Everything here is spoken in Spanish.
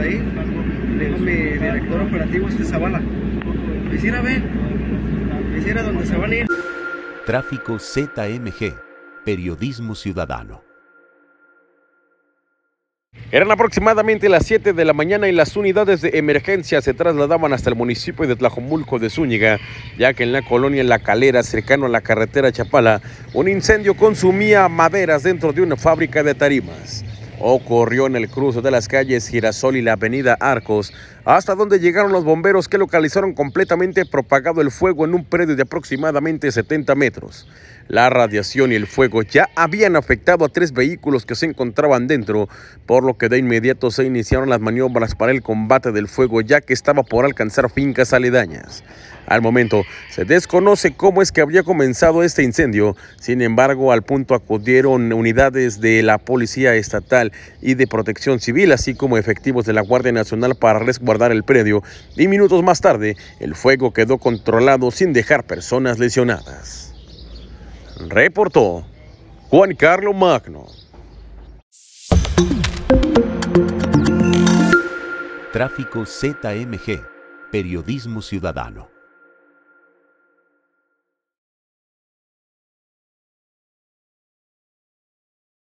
ahí, le mi director operativo, este Zavala, quisiera pues ver, quisiera pues donde se van a ir. Tráfico ZMG, Periodismo Ciudadano. Eran aproximadamente las 7 de la mañana y las unidades de emergencia se trasladaban hasta el municipio de Tlajomulco de Zúñiga, ya que en la colonia La Calera, cercano a la carretera Chapala, un incendio consumía maderas dentro de una fábrica de tarimas ocurrió en el cruce de las calles Girasol y la avenida Arcos, hasta donde llegaron los bomberos que localizaron completamente propagado el fuego en un predio de aproximadamente 70 metros. La radiación y el fuego ya habían afectado a tres vehículos que se encontraban dentro, por lo que de inmediato se iniciaron las maniobras para el combate del fuego ya que estaba por alcanzar fincas aledañas. Al momento se desconoce cómo es que había comenzado este incendio, sin embargo al punto acudieron unidades de la Policía Estatal y de Protección Civil, así como efectivos de la Guardia Nacional para resguardar el predio y minutos más tarde el fuego quedó controlado sin dejar personas lesionadas. Reportó Juan Carlos Magno. Tráfico ZMG, Periodismo Ciudadano.